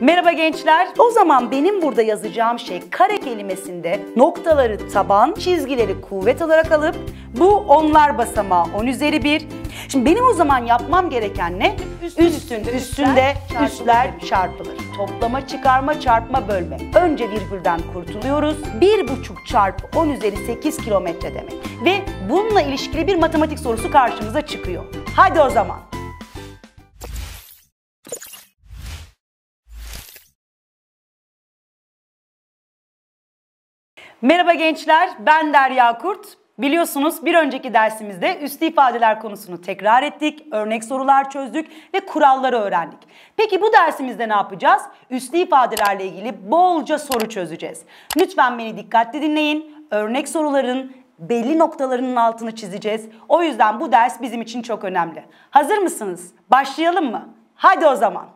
Merhaba gençler. O zaman benim burada yazacağım şey kare kelimesinde noktaları taban, çizgileri kuvvet olarak alıp bu onlar basamağı 10 üzeri 1. Şimdi benim o zaman yapmam gereken ne? Üstün, üstünde, üstünde, üstünde üstler, üstler çarpılır. Toplama, çıkarma, çarpma, bölme. Önce virgülden kurtuluyoruz. 1,5 çarpı 10 üzeri 8 kilometre demek. Ve bununla ilişkili bir matematik sorusu karşımıza çıkıyor. Hadi o zaman. Merhaba gençler, ben Derya Kurt. Biliyorsunuz bir önceki dersimizde üstü ifadeler konusunu tekrar ettik, örnek sorular çözdük ve kuralları öğrendik. Peki bu dersimizde ne yapacağız? Üstü ifadelerle ilgili bolca soru çözeceğiz. Lütfen beni dikkatli dinleyin. Örnek soruların belli noktalarının altını çizeceğiz. O yüzden bu ders bizim için çok önemli. Hazır mısınız? Başlayalım mı? Hadi o zaman.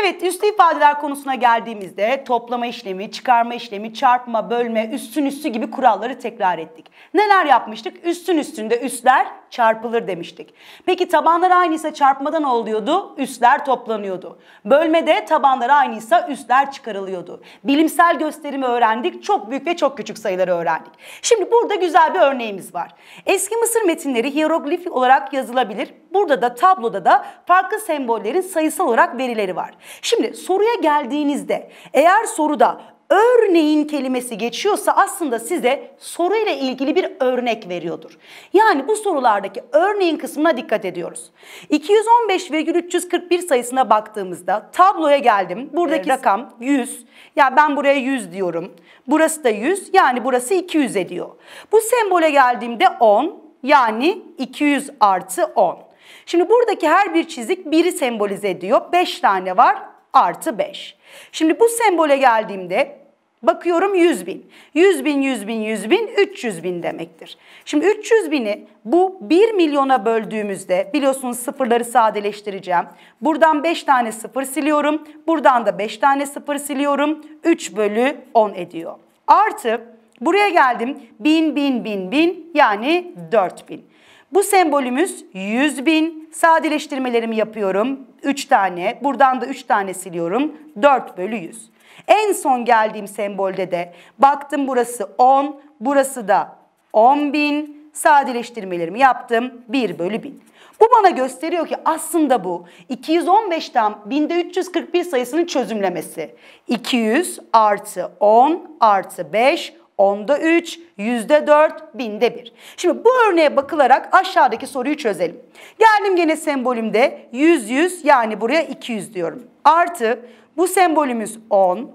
Evet üslü ifadeler konusuna geldiğimizde toplama işlemi, çıkarma işlemi, çarpma, bölme, üstün üstü gibi kuralları tekrar ettik. Neler yapmıştık? Üstün üstünde üstler, çarpılır demiştik. Peki tabanlar aynıysa çarpmadan oluyordu, üstler toplanıyordu. Bölmede tabanlar aynıysa üstler çıkarılıyordu. Bilimsel gösterimi öğrendik, çok büyük ve çok küçük sayıları öğrendik. Şimdi burada güzel bir örneğimiz var. Eski Mısır metinleri hieroglif olarak yazılabilir. Burada da tabloda da farklı sembollerin sayısal olarak verileri var. Şimdi soruya geldiğinizde eğer soruda örneğin kelimesi geçiyorsa aslında size soruyla ilgili bir örnek veriyordur. Yani bu sorulardaki örneğin kısmına dikkat ediyoruz. 215,341 sayısına baktığımızda tabloya geldim. Buradaki evet. rakam 100. Ya yani ben buraya 100 diyorum. Burası da 100. Yani burası 200 ediyor. Bu sembole geldiğimde 10 yani 200 artı 10. Şimdi buradaki her bir çizik biri sembolize ediyor. 5 tane var artı 5. Şimdi bu sembole geldiğimde Bakıyorum 100 bin. 100 bin, 100 bin, 100 bin, 300 bin demektir. Şimdi 300 bini bu 1 milyona böldüğümüzde biliyorsunuz sıfırları sadeleştireceğim. Buradan 5 tane sıfır siliyorum. Buradan da 5 tane sıfır siliyorum. 3 bölü 10 ediyor. Artı buraya geldim. 1000, 1000, 1000, 1000 yani 4000. Bu sembolümüz 100 bin. Sadeleştirmelerimi yapıyorum. 3 tane. Buradan da 3 tane siliyorum. 4 bölü 100. En son geldiğim sembolde de baktım burası 10, burası da 10 bin. Sadeleştirmelerimi yaptım 1 bölü 1000. Bu bana gösteriyor ki aslında bu 215'ten 1341 sayısının çözümlemesi. 200 artı 10 artı 5 10'da 3, yüzde 4, binde 1. Şimdi bu örneğe bakılarak aşağıdaki soruyu çözelim. Geldim gene sembolümde 100, 100 yani buraya 200 diyorum. Artı bu sembolümüz 10.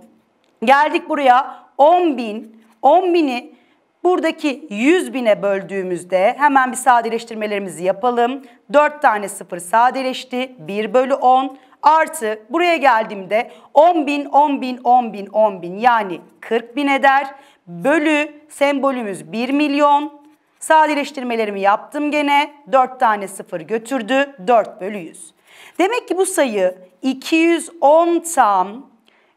Geldik buraya 10 bin. 10 bini buradaki 100 bine böldüğümüzde hemen bir sadeleştirmelerimizi yapalım. 4 tane sıfır sadeleşti. 1 bölü 10 artı buraya geldiğimde 10 bin, 10 bin, 10 bin, 10 bin yani 40 bin eder. Bölü sembolümüz 1 milyon. Sadeleştirmelerimi yaptım gene. 4 tane sıfır götürdü. 4 bölü 100. Demek ki bu sayı 210 tam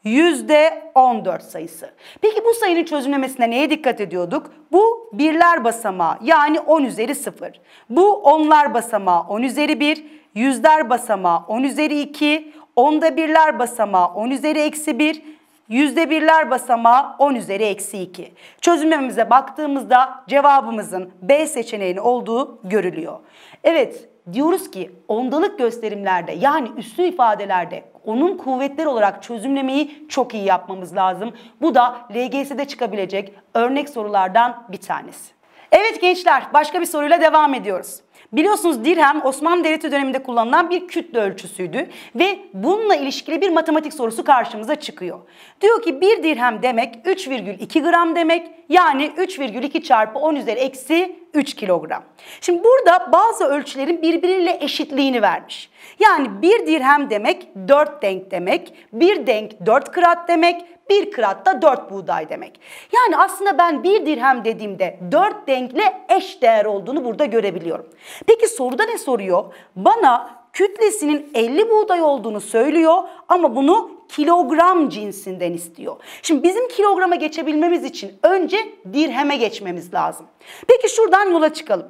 %14 sayısı. Peki bu sayının çözümlemesine neye dikkat ediyorduk? Bu birler basamağı yani 10 üzeri 0. Bu onlar basamağı 10 üzeri 1, yüzler basamağı 10 üzeri 2, onda birler basamağı 10 üzeri eksi 1, yüzde birler basamağı 10 üzeri eksi 2. Çözümlememize baktığımızda cevabımızın B seçeneğinin olduğu görülüyor. Evet diyoruz ki ondalık gösterimlerde yani üslü ifadelerde onun kuvvetler olarak çözümlemeyi çok iyi yapmamız lazım. Bu da LGS'de çıkabilecek örnek sorulardan bir tanesi. Evet gençler başka bir soruyla devam ediyoruz. Biliyorsunuz dirhem Osmanlı Devleti döneminde kullanılan bir kütle ölçüsüydü ve bununla ilişkili bir matematik sorusu karşımıza çıkıyor. Diyor ki bir dirhem demek 3,2 gram demek yani 3,2 çarpı 10 üzeri eksi 3 kilogram. Şimdi burada bazı ölçülerin birbiriyle eşitliğini vermiş. Yani bir dirhem demek 4 denk demek, bir denk 4 krat demek, bir kırat da dört buğday demek. Yani aslında ben bir dirhem dediğimde dört denkle eş değer olduğunu burada görebiliyorum. Peki soruda ne soruyor? Bana kütlesinin 50 buğday olduğunu söylüyor ama bunu kilogram cinsinden istiyor. Şimdi bizim kilograma geçebilmemiz için önce dirheme geçmemiz lazım. Peki şuradan yola çıkalım.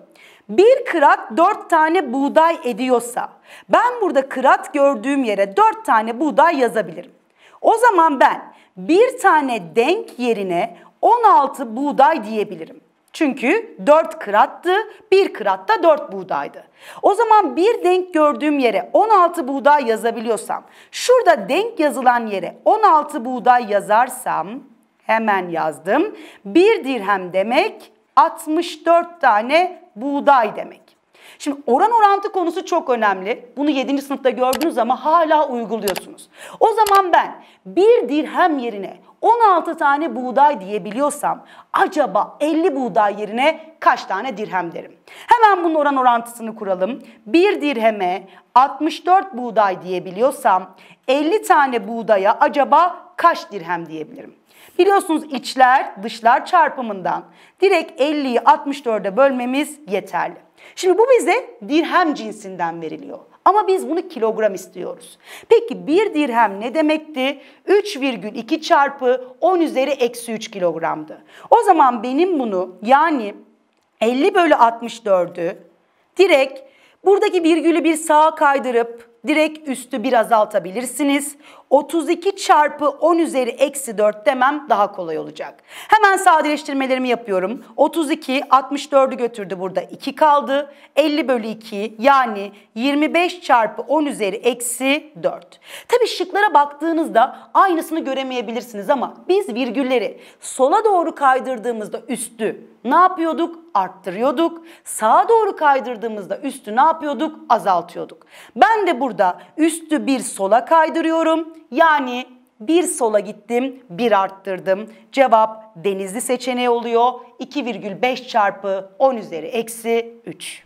Bir kırat dört tane buğday ediyorsa ben burada kırat gördüğüm yere dört tane buğday yazabilirim. O zaman ben bir tane denk yerine 16 buğday diyebilirim. Çünkü 4 kırattı, 1 kıratta 4 buğdaydı. O zaman bir denk gördüğüm yere 16 buğday yazabiliyorsam, şurada denk yazılan yere 16 buğday yazarsam, hemen yazdım. 1 dirhem demek 64 tane buğday demek. Şimdi oran orantı konusu çok önemli. Bunu 7. sınıfta gördünüz ama hala uyguluyorsunuz. O zaman ben bir dirhem yerine 16 tane buğday diyebiliyorsam acaba 50 buğday yerine kaç tane dirhem derim? Hemen bunun oran orantısını kuralım. Bir dirheme 64 buğday diyebiliyorsam 50 tane buğdaya acaba kaç dirhem diyebilirim? Biliyorsunuz içler dışlar çarpımından direkt 50'yi 64'e bölmemiz yeterli. Şimdi bu bize dirhem cinsinden veriliyor. Ama biz bunu kilogram istiyoruz. Peki bir dirhem ne demekti? 3,2 çarpı 10 üzeri eksi 3 kilogramdı. O zaman benim bunu yani 50 bölü 64'ü direkt buradaki virgülü bir sağa kaydırıp Direkt üstü bir azaltabilirsiniz. 32 çarpı 10 üzeri eksi 4 demem daha kolay olacak. Hemen sadeleştirmelerimi yapıyorum. 32, 64'ü götürdü burada 2 kaldı. 50 bölü 2 yani 25 çarpı 10 üzeri eksi 4. Tabi şıklara baktığınızda aynısını göremeyebilirsiniz ama biz virgülleri sola doğru kaydırdığımızda üstü ne yapıyorduk? arttırıyorduk. Sağa doğru kaydırdığımızda üstü ne yapıyorduk? Azaltıyorduk. Ben de burada üstü bir sola kaydırıyorum. Yani bir sola gittim, bir arttırdım. Cevap denizli seçeneği oluyor. 2,5 çarpı 10 üzeri eksi 3.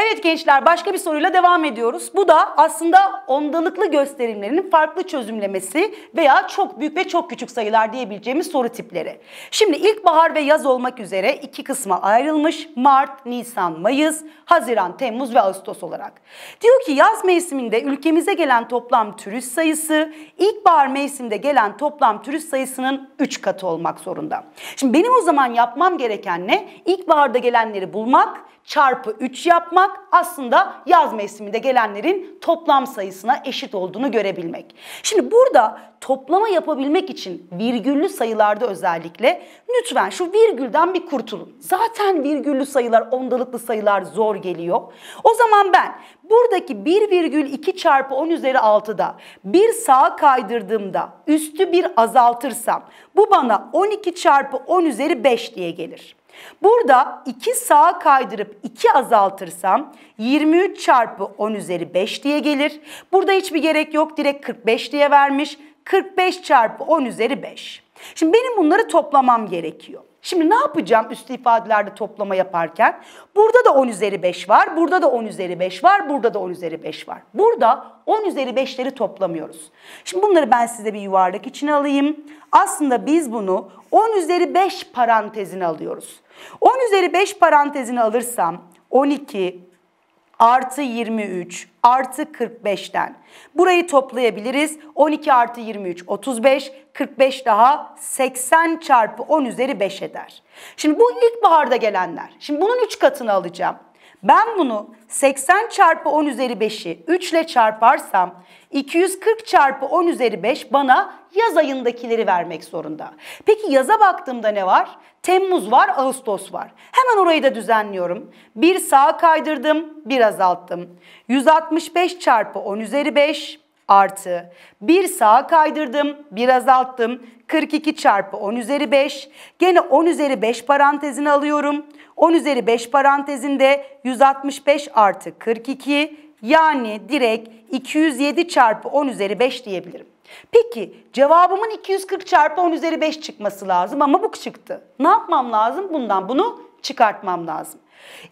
Evet gençler başka bir soruyla devam ediyoruz. Bu da aslında ondalıklı gösterimlerinin farklı çözümlemesi veya çok büyük ve çok küçük sayılar diyebileceğimiz soru tipleri. Şimdi ilkbahar ve yaz olmak üzere iki kısma ayrılmış Mart, Nisan, Mayıs, Haziran, Temmuz ve Ağustos olarak. Diyor ki yaz mevsiminde ülkemize gelen toplam turist sayısı ilkbahar mevsiminde gelen toplam turist sayısının 3 katı olmak zorunda. Şimdi benim o zaman yapmam gereken ne? İlkbaharda gelenleri bulmak, çarpı 3 yapmak aslında yaz mevsiminde gelenlerin toplam sayısına eşit olduğunu görebilmek. Şimdi burada toplama yapabilmek için virgüllü sayılarda özellikle lütfen şu virgülden bir kurtulun. Zaten virgüllü sayılar, ondalıklı sayılar zor geliyor. O zaman ben buradaki 1,2 çarpı 10 üzeri 6'da bir sağa kaydırdığımda üstü bir azaltırsam bu bana 12 çarpı 10 üzeri 5 diye gelir. Burada 2 sağa kaydırıp 2 azaltırsam 23 çarpı 10 üzeri 5 diye gelir. Burada hiçbir gerek yok direkt 45 diye vermiş. 45 çarpı 10 üzeri 5. Şimdi benim bunları toplamam gerekiyor. Şimdi ne yapacağım üstü ifadelerde toplama yaparken? Burada da 10 üzeri 5 var, burada da 10 üzeri 5 var, burada da 10 üzeri 5 var. Burada 10 üzeri 5'leri toplamıyoruz. Şimdi bunları ben size bir yuvarlak içine alayım. Aslında biz bunu 10 üzeri 5 parantezine alıyoruz. 10 üzeri 5 parantezine alırsam 12, artı 23 artı 45'ten. Burayı toplayabiliriz. 12 artı 23 35, 45 daha 80 çarpı 10 üzeri 5 eder. Şimdi bu ilk baharda gelenler. Şimdi bunun 3 katını alacağım. Ben bunu 80 çarpı 10 üzeri 5'i 3 ile çarparsam 240 çarpı 10 üzeri 5 bana yaz ayındakileri vermek zorunda. Peki yaza baktığımda ne var? Temmuz var, Ağustos var. Hemen orayı da düzenliyorum. Bir sağa kaydırdım, bir azalttım. 165 çarpı 10 üzeri 5 artı. Bir sağa kaydırdım, bir azalttım. 42 çarpı 10 üzeri 5. Gene 10 üzeri 5 parantezini alıyorum. 10 üzeri 5 parantezinde 165 artı 42 yani direkt 207 çarpı 10 üzeri 5 diyebilirim. Peki cevabımın 240 çarpı 10 üzeri 5 çıkması lazım ama bu çıktı. Ne yapmam lazım? Bundan bunu çıkartmam lazım.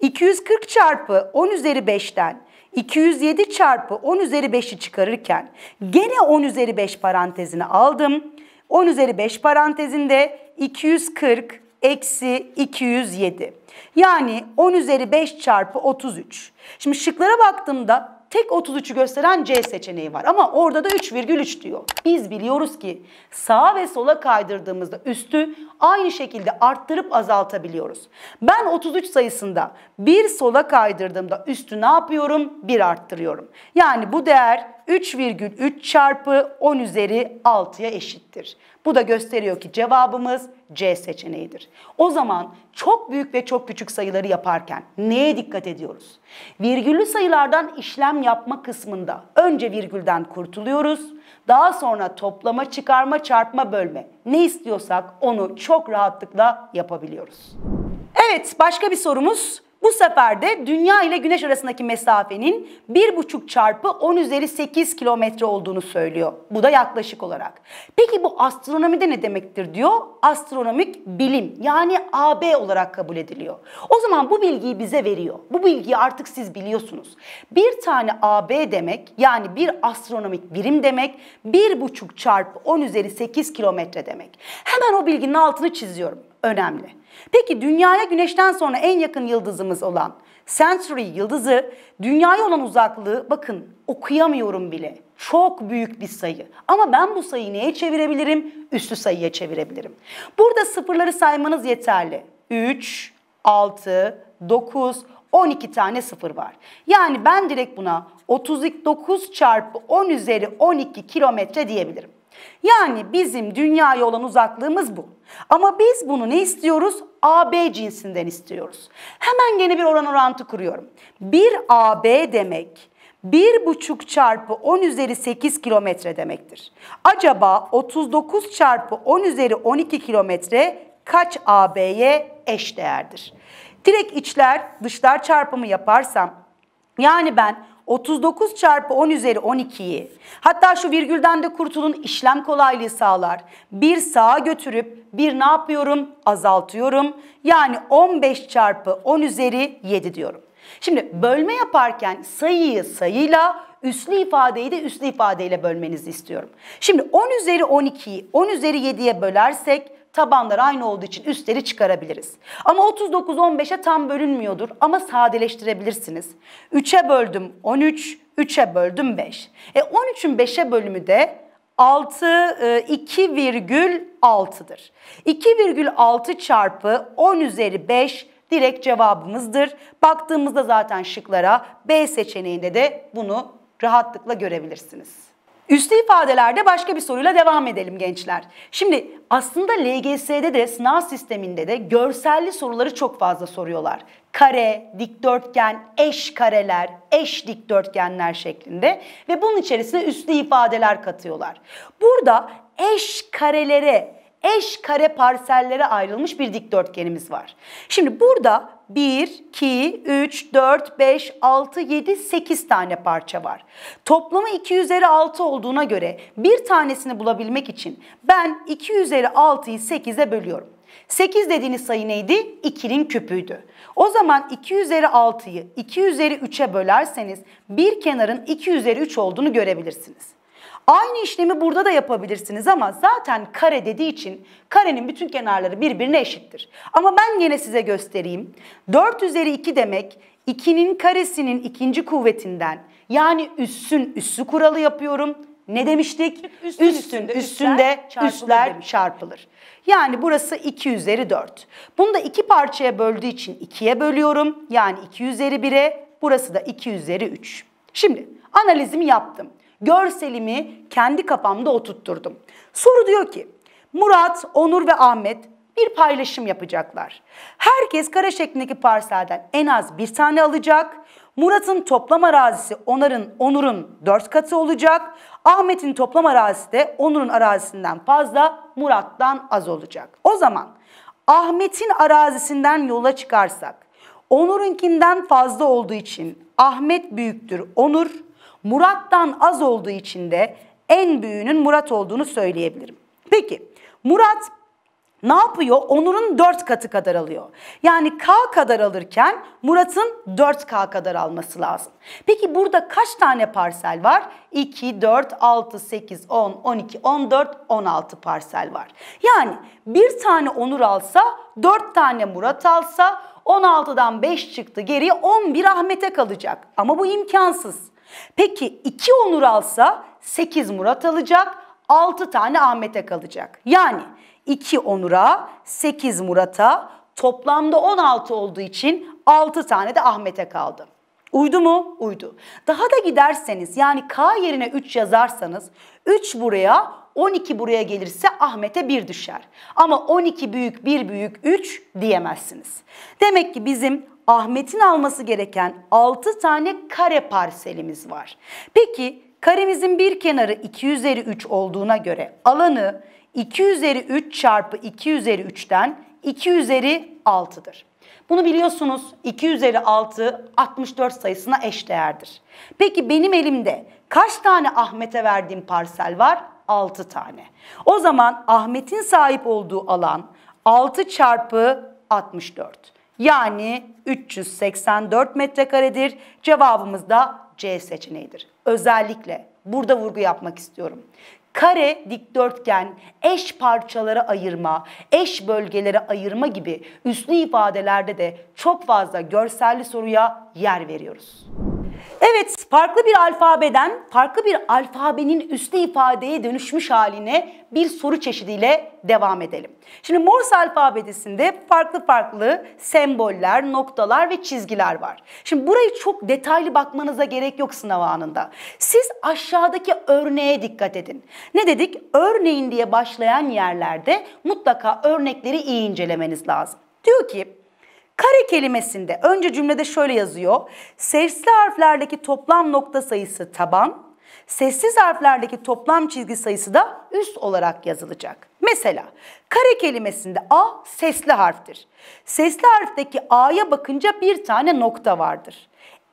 240 çarpı 10 üzeri 5'ten 207 çarpı 10 üzeri 5'i çıkarırken gene 10 üzeri 5 parantezini aldım. 10 üzeri 5 parantezinde 240 eksi 207. Yani 10 üzeri 5 çarpı 33. Şimdi şıklara baktığımda tek 33'ü gösteren C seçeneği var ama orada da 3,3 diyor. Biz biliyoruz ki sağa ve sola kaydırdığımızda üstü aynı şekilde arttırıp azaltabiliyoruz. Ben 33 sayısında bir sola kaydırdığımda üstü ne yapıyorum? 1 arttırıyorum. Yani bu değer 3,3 çarpı 10 üzeri 6'ya eşittir. Bu da gösteriyor ki cevabımız C seçeneğidir. O zaman çok büyük ve çok küçük sayıları yaparken neye dikkat ediyoruz? Virgüllü sayılardan işlem yapma kısmında önce virgülden kurtuluyoruz. Daha sonra toplama, çıkarma, çarpma, bölme. Ne istiyorsak onu çok rahatlıkla yapabiliyoruz. Evet, başka bir sorumuz. Bu sefer de dünya ile güneş arasındaki mesafenin 1,5 çarpı 10 üzeri 8 kilometre olduğunu söylüyor. Bu da yaklaşık olarak. Peki bu astronomide ne demektir diyor? Astronomik bilim yani AB olarak kabul ediliyor. O zaman bu bilgiyi bize veriyor. Bu bilgiyi artık siz biliyorsunuz. Bir tane AB demek yani bir astronomik birim demek 1,5 çarpı 10 üzeri 8 kilometre demek. Hemen o bilginin altını çiziyorum. Önemli. Peki dünyaya güneşten sonra en yakın yıldızımız olan Century yıldızı dünyaya olan uzaklığı bakın okuyamıyorum bile. Çok büyük bir sayı. Ama ben bu sayıyı neye çevirebilirim? Üstü sayıya çevirebilirim. Burada sıfırları saymanız yeterli. 3, 6, 9, 12 tane sıfır var. Yani ben direkt buna 39 çarpı 10 üzeri 12 kilometre diyebilirim. Yani bizim dünyaya olan uzaklığımız bu. Ama biz bunu ne istiyoruz? AB cinsinden istiyoruz. Hemen yeni bir oran orantı kuruyorum. Bir AB demek 1,5 çarpı 10 üzeri 8 kilometre demektir. Acaba 39 çarpı 10 üzeri 12 kilometre kaç AB'ye eş değerdir? Direkt içler dışlar çarpımı yaparsam yani ben 39 çarpı 10 üzeri 12'yi hatta şu virgülden de kurtulun işlem kolaylığı sağlar. Bir sağa götürüp bir ne yapıyorum? Azaltıyorum. Yani 15 çarpı 10 üzeri 7 diyorum. Şimdi bölme yaparken sayıyı sayıyla, üslü ifadeyi de üslü ifadeyle bölmenizi istiyorum. Şimdi 10 üzeri 12'yi 10 üzeri 7'ye bölersek Tabanlar aynı olduğu için üstleri çıkarabiliriz. Ama 39-15'e tam bölünmüyordur ama sadeleştirebilirsiniz. 3'e böldüm 13, 3'e böldüm 5. E 13'ün 5'e bölümü de 6 2,6'dır. 2,6 çarpı 10 üzeri 5 direkt cevabımızdır. Baktığımızda zaten şıklara B seçeneğinde de bunu rahatlıkla görebilirsiniz. Üstü ifadelerde başka bir soruyla devam edelim gençler. Şimdi aslında LGS'de de sınav sisteminde de görselli soruları çok fazla soruyorlar. Kare, dikdörtgen, eş kareler, eş dikdörtgenler şeklinde ve bunun içerisine üstü ifadeler katıyorlar. Burada eş karelere, eş kare parsellere ayrılmış bir dikdörtgenimiz var. Şimdi burada 1, 2, 3, 4, 5, 6, 7, 8 tane parça var. Toplamı 2 üzeri 6 olduğuna göre bir tanesini bulabilmek için ben 2 üzeri 6'yı 8'e bölüyorum. 8 dediğiniz sayı neydi? 2'nin küpüydü. O zaman 2 üzeri 6'yı 2 üzeri 3'e bölerseniz bir kenarın 2 üzeri 3 olduğunu görebilirsiniz. Aynı işlemi burada da yapabilirsiniz ama zaten kare dediği için karenin bütün kenarları birbirine eşittir. Ama ben yine size göstereyim. 4 üzeri 2 demek 2'nin karesinin ikinci kuvvetinden yani üssün üssü kuralı yapıyorum. Ne demiştik? Üstün, üstün üstünde, üstünde üstler, üstler çarpılır, çarpılır. Yani burası 2 üzeri 4. Bunu da iki parçaya böldüğü için 2'ye bölüyorum. Yani 2 üzeri 1'e. Burası da 2 üzeri 3. Şimdi analizimi yaptım görselimi kendi kafamda oturtturdum. Soru diyor ki Murat, Onur ve Ahmet bir paylaşım yapacaklar. Herkes kare şeklindeki parselden en az bir tane alacak. Murat'ın toplam arazisi Onar'ın, Onur'un dört katı olacak. Ahmet'in toplam arazisi de Onur'un arazisinden fazla, Murat'tan az olacak. O zaman Ahmet'in arazisinden yola çıkarsak, Onur'unkinden fazla olduğu için Ahmet büyüktür Onur, Murat'tan az olduğu için de en büyüğünün Murat olduğunu söyleyebilirim. Peki Murat ne yapıyor? Onur'un 4 katı kadar alıyor. Yani K kadar alırken Murat'ın 4K kadar alması lazım. Peki burada kaç tane parsel var? 2, 4, 6, 8, 10, 12, 14, 16 parsel var. Yani bir tane Onur alsa, 4 tane Murat alsa, 16'dan 5 çıktı geriye 11 Ahmet'e kalacak. Ama bu imkansız. Peki 2 Onur alsa 8 Murat alacak, 6 tane Ahmet'e kalacak. Yani 2 Onur'a, 8 Murat'a, toplamda 16 olduğu için 6 tane de Ahmet'e kaldı. Uydu mu? Uydu. Daha da giderseniz yani K yerine 3 yazarsanız 3 buraya 12 buraya gelirse Ahmet'e 1 düşer. Ama 12 büyük 1 büyük 3 diyemezsiniz. Demek ki bizim Ahmet'in alması gereken 6 tane kare parselimiz var. Peki karemizin bir kenarı 2 üzeri 3 olduğuna göre alanı 2 üzeri 3 çarpı 2 üzeri 3'ten 2 üzeri 6'dır. Bunu biliyorsunuz 2 üzeri 6 64 sayısına eşdeğerdir. Peki benim elimde kaç tane Ahmet'e verdiğim parsel var? 6 tane. O zaman Ahmet'in sahip olduğu alan 6 çarpı 64. Yani 384 metrekaredir. Cevabımız da C seçeneğidir. Özellikle burada vurgu yapmak istiyorum. Kare, dikdörtgen, eş parçalara ayırma, eş bölgelere ayırma gibi üslü ifadelerde de çok fazla görselli soruya yer veriyoruz. Evet, farklı bir alfabeden, farklı bir alfabenin üslü ifadeye dönüşmüş haline bir soru çeşidiyle devam edelim. Şimdi Morse alfabesinde farklı farklı semboller, noktalar ve çizgiler var. Şimdi burayı çok detaylı bakmanıza gerek yok sınav anında. Siz aşağıdaki örneğe dikkat edin. Ne dedik? Örneğin diye başlayan yerlerde mutlaka örnekleri iyi incelemeniz lazım. Diyor ki Kare kelimesinde önce cümlede şöyle yazıyor. Sesli harflerdeki toplam nokta sayısı taban, sessiz harflerdeki toplam çizgi sayısı da üst olarak yazılacak. Mesela kare kelimesinde A sesli harftir. Sesli harfteki A'ya bakınca bir tane nokta vardır.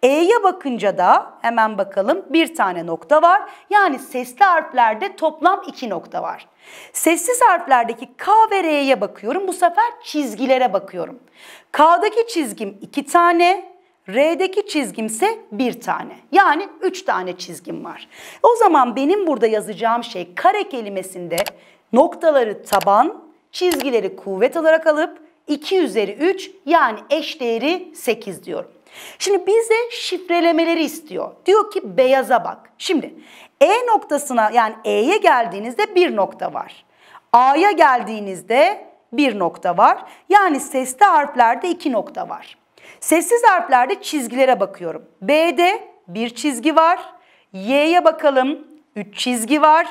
E'ye bakınca da hemen bakalım bir tane nokta var. Yani sesli harflerde toplam iki nokta var. Sessiz harflerdeki K ve R'ye bakıyorum. Bu sefer çizgilere bakıyorum. K'daki çizgim iki tane, R'deki çizgimse bir tane. Yani üç tane çizgim var. O zaman benim burada yazacağım şey kare kelimesinde noktaları taban, çizgileri kuvvet olarak alıp 2 üzeri 3 yani eş değeri 8 diyorum. Şimdi bize şifrelemeleri istiyor. Diyor ki beyaza bak. Şimdi E noktasına yani E'ye geldiğinizde bir nokta var. A'ya geldiğinizde bir nokta var. Yani sesli harflerde iki nokta var. Sessiz harflerde çizgilere bakıyorum. B'de bir çizgi var. Y'ye bakalım üç çizgi var.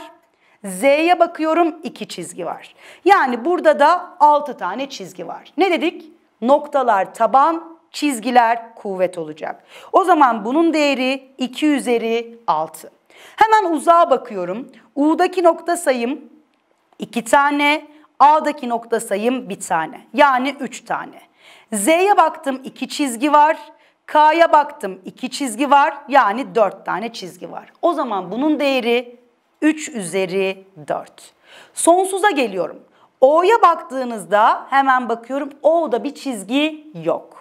Z'ye bakıyorum iki çizgi var. Yani burada da altı tane çizgi var. Ne dedik? Noktalar taban, çizgiler kuvvet olacak. O zaman bunun değeri 2 üzeri 6. Hemen uzağa bakıyorum. U'daki nokta sayım 2 tane, A'daki nokta sayım 1 tane. Yani 3 tane. Z'ye baktım 2 çizgi var. K'ya baktım 2 çizgi var. Yani 4 tane çizgi var. O zaman bunun değeri 3 üzeri 4. Sonsuza geliyorum. O'ya baktığınızda hemen bakıyorum O'da bir çizgi yok.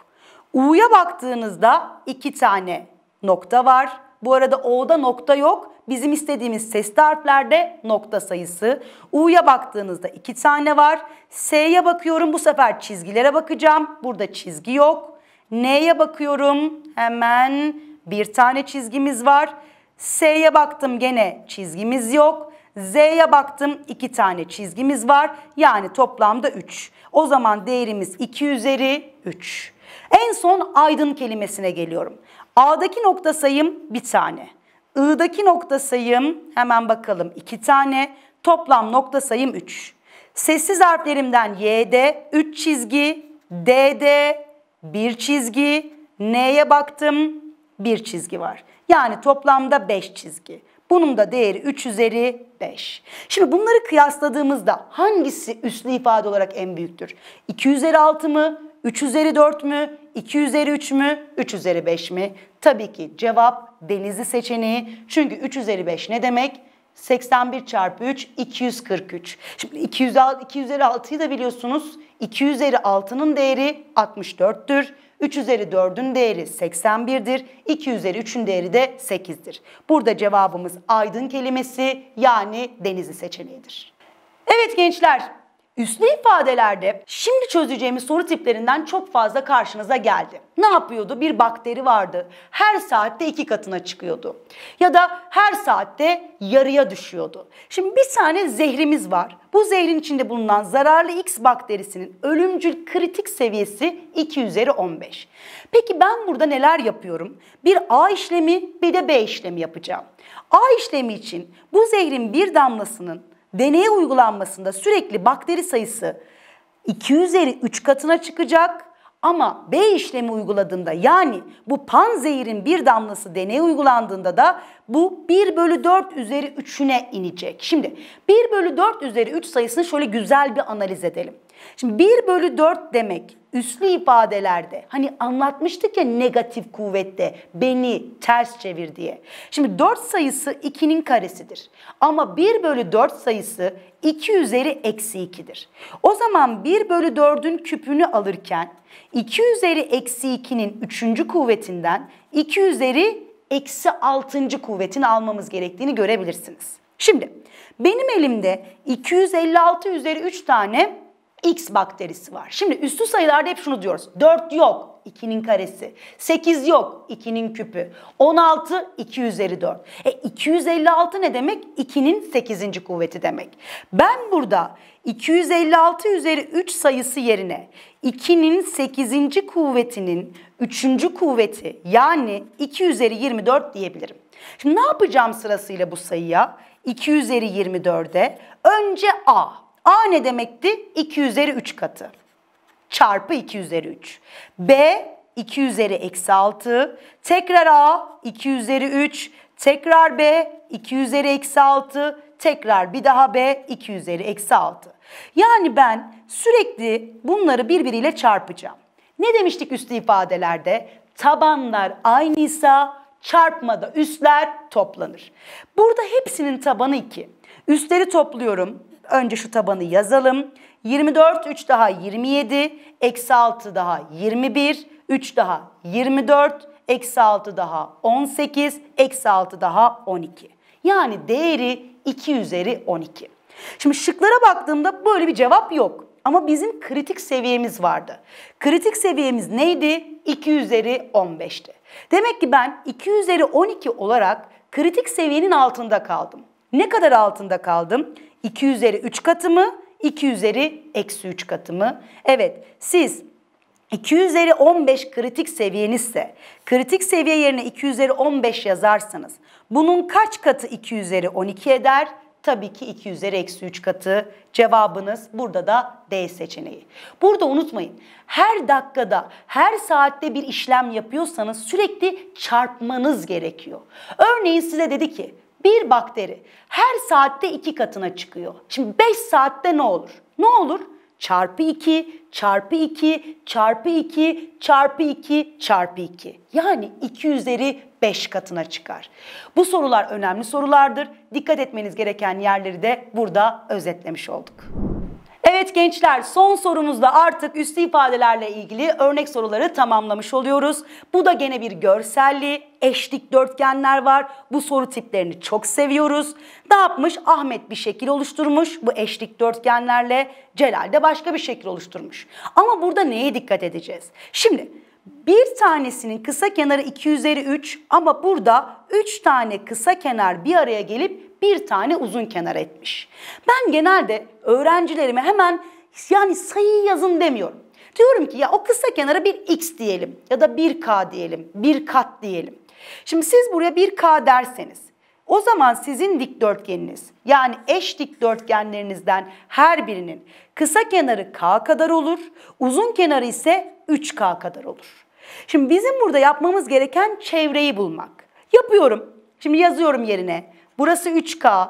U'ya baktığınızda iki tane nokta var. Bu arada O'da nokta yok. Bizim istediğimiz sesli harflerde nokta sayısı. U'ya baktığınızda iki tane var. S'ye bakıyorum. Bu sefer çizgilere bakacağım. Burada çizgi yok. N'ye bakıyorum. Hemen bir tane çizgimiz var. S'ye baktım gene çizgimiz yok. Z'ye baktım iki tane çizgimiz var. Yani toplamda 3. O zaman değerimiz 2 üzeri 3. En son aydın kelimesine geliyorum. A'daki nokta sayım bir tane. I'daki nokta sayım hemen bakalım iki tane. Toplam nokta sayım üç. Sessiz harflerimden Y'de üç çizgi, D'de bir çizgi, N'ye baktım bir çizgi var. Yani toplamda beş çizgi. Bunun da değeri 3 üzeri 5. Şimdi bunları kıyasladığımızda hangisi üslü ifade olarak en büyüktür? 2 üzeri 6 mı? 3 üzeri 4 mü? 2 üzeri 3 mü? 3 üzeri 5 mi? Tabii ki cevap denizi seçeneği. Çünkü 3 üzeri 5 ne demek? 81 çarpı 3 243. Şimdi 200, 2 üzeri 6'yı da biliyorsunuz. 2 üzeri 6'nın değeri 64'tür. 3 üzeri 4'ün değeri 81'dir. 2 üzeri 3'ün değeri de 8'dir. Burada cevabımız aydın kelimesi yani denizi seçeneğidir. Evet gençler Üslü ifadelerde şimdi çözeceğimiz soru tiplerinden çok fazla karşınıza geldi. Ne yapıyordu? Bir bakteri vardı. Her saatte iki katına çıkıyordu. Ya da her saatte yarıya düşüyordu. Şimdi bir tane zehrimiz var. Bu zehrin içinde bulunan zararlı X bakterisinin ölümcül kritik seviyesi 2 üzeri 15. Peki ben burada neler yapıyorum? Bir A işlemi bir de B işlemi yapacağım. A işlemi için bu zehrin bir damlasının deneye uygulanmasında sürekli bakteri sayısı 2 üzeri 3 katına çıkacak ama B işlemi uyguladığında yani bu pan zehirin bir damlası deneye uygulandığında da bu 1 bölü 4 üzeri 3'üne inecek. Şimdi 1 bölü 4 üzeri 3 sayısını şöyle güzel bir analiz edelim. Şimdi 1 bölü 4 demek üslü ifadelerde hani anlatmıştık ya negatif kuvvette beni ters çevir diye. Şimdi 4 sayısı 2'nin karesidir. Ama 1 bölü 4 sayısı 2 üzeri eksi 2'dir. O zaman 1 bölü 4'ün küpünü alırken 2 üzeri eksi 2'nin 3. kuvvetinden 2 üzeri eksi 6. kuvvetini almamız gerektiğini görebilirsiniz. Şimdi benim elimde 256 üzeri 3 tane X bakterisi var. Şimdi üstü sayılarda hep şunu diyoruz. 4 yok, 2'nin karesi. 8 yok, 2'nin küpü. 16, 2 üzeri 4. E 256 ne demek? 2'nin 8. kuvveti demek. Ben burada 256 üzeri 3 sayısı yerine 2'nin 8. kuvvetinin 3. kuvveti yani 2 üzeri 24 diyebilirim. Şimdi ne yapacağım sırasıyla bu sayıya? 2 üzeri 24'e önce A. A ne demekti? 2 üzeri 3 katı. Çarpı 2 üzeri 3. B 2 üzeri eksi 6. Tekrar A 2 üzeri 3. Tekrar B 2 üzeri eksi 6. Tekrar bir daha B 2 üzeri eksi 6. Yani ben sürekli bunları birbiriyle çarpacağım. Ne demiştik üstü ifadelerde? Tabanlar aynıysa çarpmada üstler toplanır. Burada hepsinin tabanı 2. Üstleri topluyorum. Önce şu tabanı yazalım. 24, 3 daha 27, eksi 6 daha 21, 3 daha 24, eksi 6 daha 18, eksi 6 daha 12. Yani değeri 2 üzeri 12. Şimdi şıklara baktığımda böyle bir cevap yok. Ama bizim kritik seviyemiz vardı. Kritik seviyemiz neydi? 2 üzeri 15'ti. Demek ki ben 2 üzeri 12 olarak kritik seviyenin altında kaldım. Ne kadar altında kaldım? 2 üzeri 3 katı mı? 2 üzeri eksi 3 katı mı? Evet siz 2 üzeri 15 kritik seviyenizse kritik seviye yerine 2 üzeri 15 yazarsanız bunun kaç katı 2 üzeri 12 eder? Tabii ki 2 üzeri eksi 3 katı cevabınız burada da D seçeneği. Burada unutmayın her dakikada her saatte bir işlem yapıyorsanız sürekli çarpmanız gerekiyor. Örneğin size dedi ki bir bakteri her saatte iki katına çıkıyor. Şimdi 5 saatte ne olur? Ne olur? Çarpı 2, çarpı 2, çarpı 2, çarpı 2, çarpı 2. Yani 2 üzeri 5 katına çıkar. Bu sorular önemli sorulardır. Dikkat etmeniz gereken yerleri de burada özetlemiş olduk. Evet gençler son sorumuzda artık üstü ifadelerle ilgili örnek soruları tamamlamış oluyoruz. Bu da gene bir görselli, eşlik dörtgenler var. Bu soru tiplerini çok seviyoruz. Ne yapmış? Ahmet bir şekil oluşturmuş bu eşlik dörtgenlerle Celal de başka bir şekil oluşturmuş. Ama burada neye dikkat edeceğiz? Şimdi bir tanesinin kısa kenarı 2 üzeri 3 ama burada 3 tane kısa kenar bir araya gelip bir tane uzun kenar etmiş. Ben genelde öğrencilerime hemen yani sayı yazın demiyorum. Diyorum ki ya o kısa kenara bir x diyelim ya da bir k diyelim, bir kat diyelim. Şimdi siz buraya bir k derseniz o zaman sizin dikdörtgeniniz yani eş dikdörtgenlerinizden her birinin kısa kenarı k kadar olur, uzun kenarı ise 3k kadar olur. Şimdi bizim burada yapmamız gereken çevreyi bulmak. Yapıyorum. Şimdi yazıyorum yerine. Burası 3K.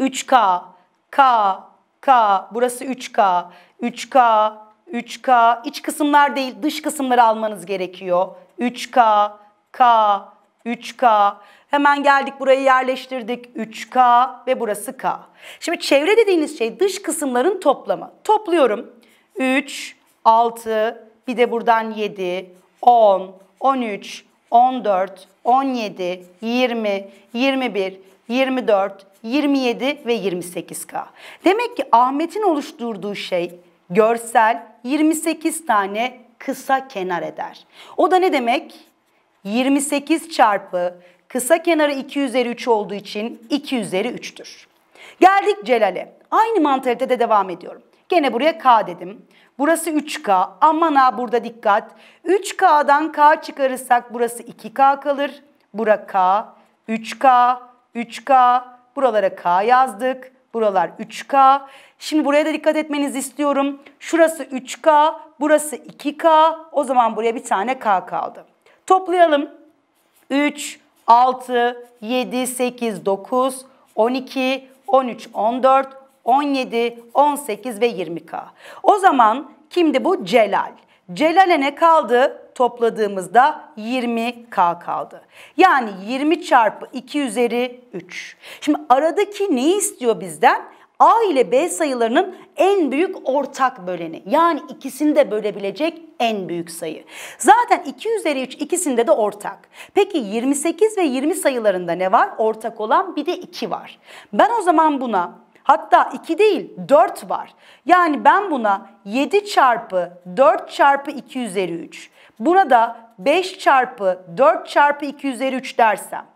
3K. K. K. Burası 3K. 3K. 3K. İç kısımlar değil dış kısımları almanız gerekiyor. 3K. K. 3K. Hemen geldik burayı yerleştirdik. 3K ve burası K. Şimdi çevre dediğiniz şey dış kısımların toplamı. Topluyorum. 3, 6, bir de buradan 7, 10, 13, 14, 17, 20, 21, 24, 27 ve 28K. Demek ki Ahmet'in oluşturduğu şey görsel 28 tane kısa kenar eder. O da ne demek? 28 çarpı kısa kenarı 2 üzeri 3 olduğu için 2 üzeri 3'tür. Geldik Celal'e. Aynı mantalitede devam ediyorum. Gene buraya K dedim. Burası 3K. Aman ha burada dikkat. 3K'dan K çıkarırsak burası 2K kalır. Bura K, 3K, 3K. Buralara K yazdık. Buralar 3K. Şimdi buraya da dikkat etmenizi istiyorum. Şurası 3K, burası 2K. O zaman buraya bir tane K kaldı. Toplayalım. 3, 6, 7, 8, 9, 12, 13, 14, 17, 18 ve 20K. O zaman kimdi bu? Celal. Celal'e ne kaldı? topladığımızda 20K kaldı. Yani 20 çarpı 2 üzeri 3. Şimdi aradaki ne istiyor bizden? A ile B sayılarının en büyük ortak böleni. Yani ikisini de bölebilecek en büyük sayı. Zaten 2 üzeri 3 ikisinde de ortak. Peki 28 ve 20 sayılarında ne var? Ortak olan bir de 2 var. Ben o zaman buna hatta 2 değil 4 var. Yani ben buna 7 çarpı 4 çarpı 2 üzeri 3 Burada 5 çarpı 4 çarpı 2 üzeri 3 dersem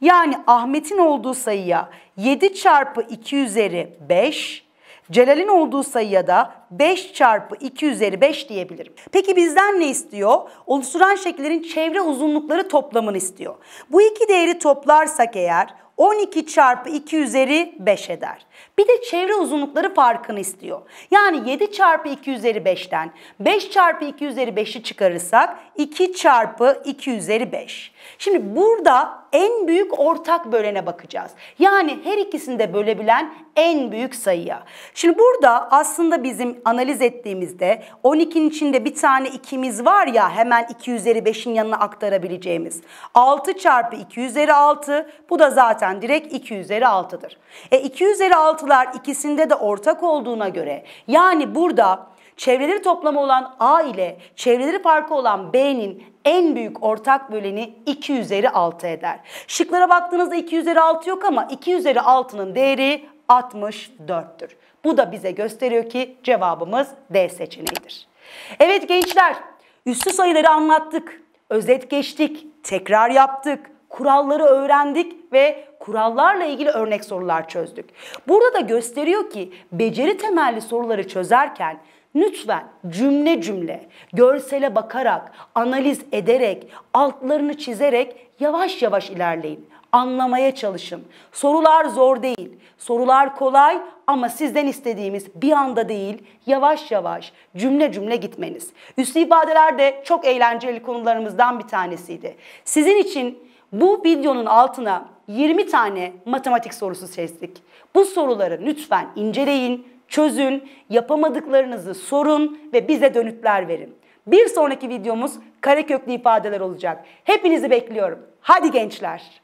yani Ahmet'in olduğu sayıya 7 çarpı 2 üzeri 5 Celal'in olduğu sayıya da 5 çarpı 2 üzeri 5 diyebilirim. Peki bizden ne istiyor? Oluşturan şekillerin çevre uzunlukları toplamını istiyor. Bu iki değeri toplarsak eğer 12 çarpı 2 üzeri 5 eder. Bir de çevre uzunlukları farkını istiyor. Yani 7 çarpı 2 üzeri 5'ten 5 çarpı 2 üzeri 5'i çıkarırsak 2 çarpı 2 üzeri 5. Şimdi burada en büyük ortak bölene bakacağız. Yani her ikisini de bölebilen en büyük sayıya. Şimdi burada aslında bizim analiz ettiğimizde 12'nin içinde bir tane ikimiz var ya hemen 2 üzeri 5'in yanına aktarabileceğimiz. 6 çarpı 2 üzeri 6 bu da zaten direkt 2 üzeri 6'dır. E 2 üzeri Kızlar ikisinde de ortak olduğuna göre yani burada çevreleri toplamı olan A ile çevreleri farkı olan B'nin en büyük ortak böleni 2 üzeri 6 eder. Şıklara baktığınızda 2 üzeri 6 yok ama 2 üzeri 6'nın değeri 64'tür. Bu da bize gösteriyor ki cevabımız D seçeneğidir. Evet gençler, üstü sayıları anlattık, özet geçtik, tekrar yaptık, kuralları öğrendik ve kurallarla ilgili örnek sorular çözdük. Burada da gösteriyor ki beceri temelli soruları çözerken lütfen cümle cümle, görsele bakarak, analiz ederek, altlarını çizerek yavaş yavaş ilerleyin. Anlamaya çalışın. Sorular zor değil. Sorular kolay ama sizden istediğimiz bir anda değil, yavaş yavaş cümle cümle gitmeniz. Üslü ifadeler de çok eğlenceli konularımızdan bir tanesiydi. Sizin için bu videonun altına 20 tane matematik sorusu seçtik. Bu soruları lütfen inceleyin, çözün, yapamadıklarınızı sorun ve bize dönütler verin. Bir sonraki videomuz kareköklü ifadeler olacak. Hepinizi bekliyorum. Hadi gençler.